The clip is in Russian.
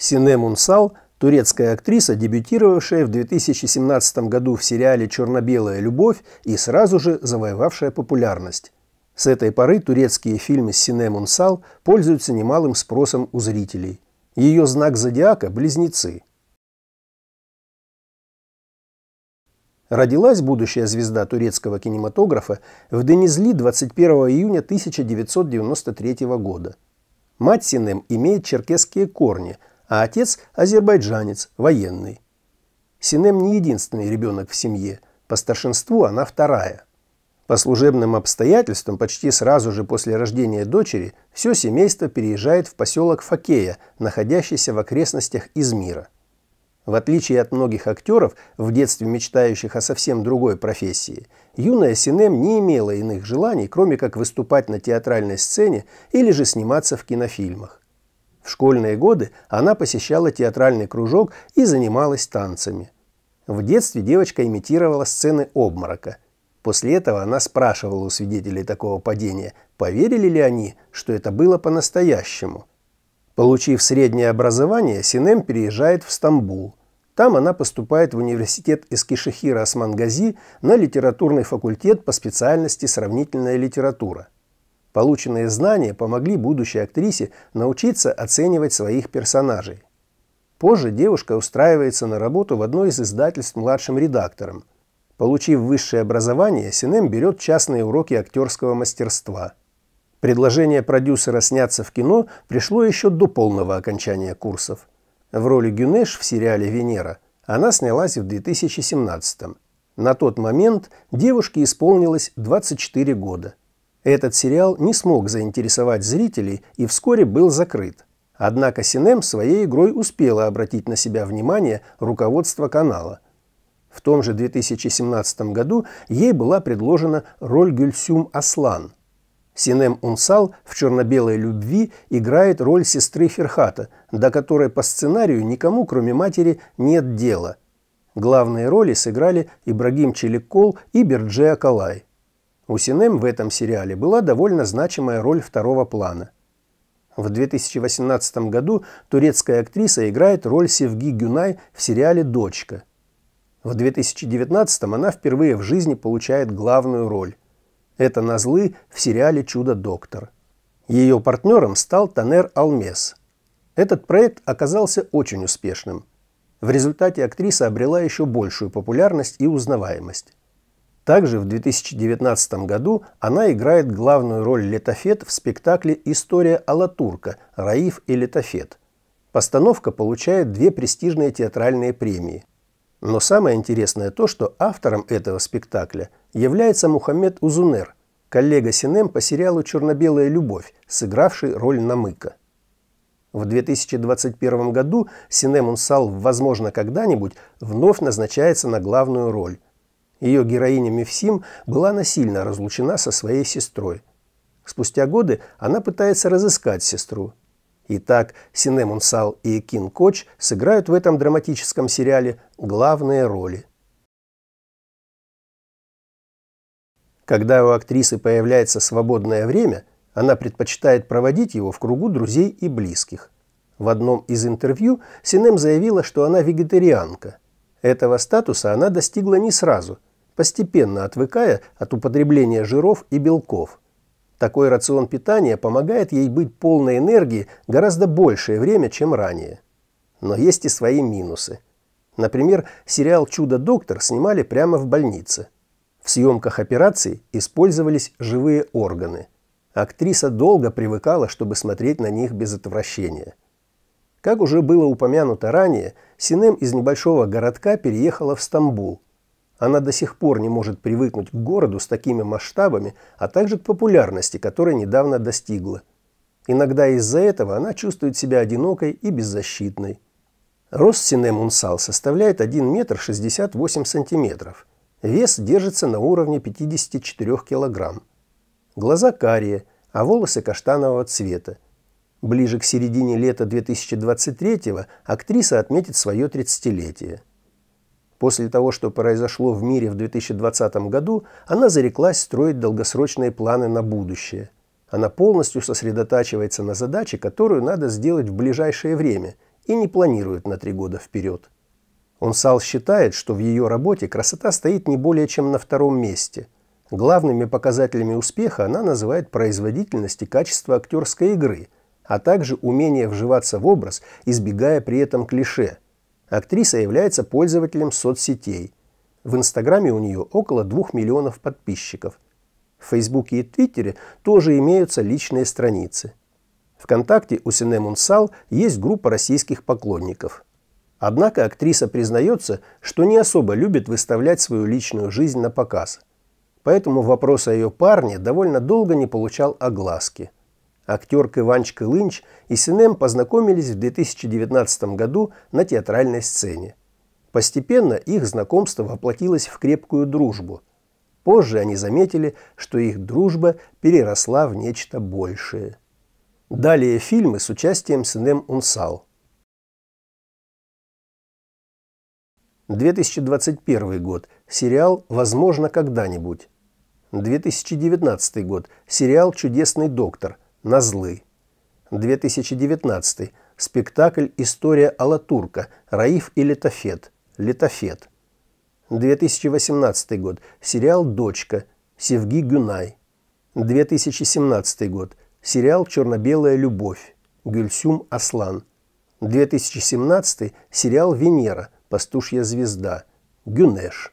Сине Мунсал – турецкая актриса, дебютировавшая в 2017 году в сериале «Черно-белая любовь» и сразу же завоевавшая популярность. С этой поры турецкие фильмы с Сине Мунсал пользуются немалым спросом у зрителей. Ее знак зодиака – близнецы. Родилась будущая звезда турецкого кинематографа в Денизли 21 июня 1993 года. Мать Синем имеет черкесские корни – а отец – азербайджанец, военный. Синем не единственный ребенок в семье, по старшинству она вторая. По служебным обстоятельствам почти сразу же после рождения дочери все семейство переезжает в поселок Факея, находящийся в окрестностях Измира. В отличие от многих актеров, в детстве мечтающих о совсем другой профессии, юная Синем не имела иных желаний, кроме как выступать на театральной сцене или же сниматься в кинофильмах. В школьные годы она посещала театральный кружок и занималась танцами. В детстве девочка имитировала сцены обморока. После этого она спрашивала у свидетелей такого падения, поверили ли они, что это было по-настоящему. Получив среднее образование, Синем переезжает в Стамбул. Там она поступает в университет Эскишехира Кишихира Османгази на литературный факультет по специальности «Сравнительная литература». Полученные знания помогли будущей актрисе научиться оценивать своих персонажей. Позже девушка устраивается на работу в одной из издательств младшим редактором. Получив высшее образование, Синем берет частные уроки актерского мастерства. Предложение продюсера сняться в кино пришло еще до полного окончания курсов. В роли Гюнеш в сериале «Венера» она снялась в 2017 -м. На тот момент девушке исполнилось 24 года. Этот сериал не смог заинтересовать зрителей и вскоре был закрыт. Однако Синем своей игрой успела обратить на себя внимание руководство канала. В том же 2017 году ей была предложена роль Гюльсюм Аслан. Синем Унсал в «Черно-белой любви» играет роль сестры Ферхата, до которой по сценарию никому, кроме матери, нет дела. Главные роли сыграли Ибрагим Челикол и Берджи Акалай. У Синем в этом сериале была довольно значимая роль второго плана. В 2018 году турецкая актриса играет роль Севги Гюнай в сериале «Дочка». В 2019 она впервые в жизни получает главную роль. Это Назлы в сериале «Чудо-доктор». Ее партнером стал Танер Алмес. Этот проект оказался очень успешным. В результате актриса обрела еще большую популярность и узнаваемость. Также в 2019 году она играет главную роль Летофет в спектакле «История Алатурка. Раиф и Летофет». Постановка получает две престижные театральные премии. Но самое интересное то, что автором этого спектакля является Мухаммед Узунер, коллега Синем по сериалу «Черно-белая любовь», сыгравший роль Намыка. В 2021 году Синем Унсал, возможно, когда-нибудь вновь назначается на главную роль ее героиня Мевсим была насильно разлучена со своей сестрой. Спустя годы она пытается разыскать сестру. Итак, Сине Мунсал и Кин Коч сыграют в этом драматическом сериале главные роли. Когда у актрисы появляется свободное время, она предпочитает проводить его в кругу друзей и близких. В одном из интервью Синем заявила, что она вегетарианка. Этого статуса она достигла не сразу – постепенно отвыкая от употребления жиров и белков. Такой рацион питания помогает ей быть полной энергии гораздо большее время, чем ранее. Но есть и свои минусы. Например, сериал «Чудо-доктор» снимали прямо в больнице. В съемках операций использовались живые органы. Актриса долго привыкала, чтобы смотреть на них без отвращения. Как уже было упомянуто ранее, Синем из небольшого городка переехала в Стамбул – она до сих пор не может привыкнуть к городу с такими масштабами, а также к популярности, которой недавно достигла. Иногда из-за этого она чувствует себя одинокой и беззащитной. Рост Синемунсал составляет 1 метр 68 сантиметров. Вес держится на уровне 54 килограмм. Глаза карие, а волосы каштанового цвета. Ближе к середине лета 2023 актриса отметит свое 30-летие. После того, что произошло в мире в 2020 году, она зареклась строить долгосрочные планы на будущее. Она полностью сосредотачивается на задаче, которую надо сделать в ближайшее время, и не планирует на три года вперед. Онсал считает, что в ее работе красота стоит не более чем на втором месте. Главными показателями успеха она называет производительность и качество актерской игры, а также умение вживаться в образ, избегая при этом клише – Актриса является пользователем соцсетей. В Инстаграме у нее около 2 миллионов подписчиков. В Фейсбуке и Твиттере тоже имеются личные страницы. Вконтакте у Сине Мунсал есть группа российских поклонников. Однако актриса признается, что не особо любит выставлять свою личную жизнь на показ. Поэтому вопрос о ее парне довольно долго не получал огласки. Актерка Иванчик Лынч и Синем познакомились в 2019 году на театральной сцене. Постепенно их знакомство воплотилось в крепкую дружбу. Позже они заметили, что их дружба переросла в нечто большее. Далее фильмы с участием Синем Унсал. 2021 год. Сериал «Возможно, когда-нибудь». 2019 год. Сериал «Чудесный доктор». Назлы. 2019. Спектакль «История Алатурка. Раиф и Литофет». Литофет. 2018 год. Сериал «Дочка». Севги Гюнай. 2017 год. Сериал «Черно-белая любовь». Гюльсюм Аслан. 2017 сериал «Венера. Пастушья звезда». Гюнеш.